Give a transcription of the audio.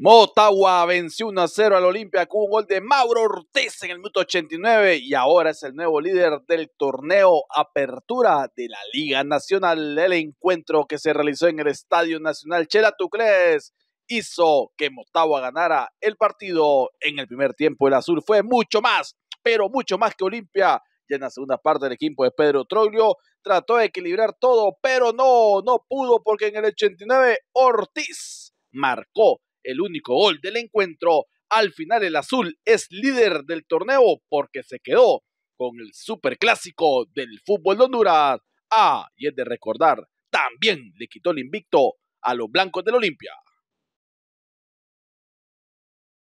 Motagua venció 1 a 0 al Olimpia con un gol de Mauro Ortiz en el minuto 89 y ahora es el nuevo líder del torneo Apertura de la Liga Nacional. El encuentro que se realizó en el Estadio Nacional Chela Tucles hizo que Motagua ganara el partido en el primer tiempo. El azul fue mucho más, pero mucho más que Olimpia. Ya en la segunda parte del equipo de Pedro Troglio trató de equilibrar todo, pero no, no pudo porque en el 89 Ortiz marcó el único gol del encuentro. Al final el azul es líder del torneo porque se quedó con el superclásico del fútbol de Honduras. Ah, y es de recordar, también le quitó el invicto a los blancos del Olimpia.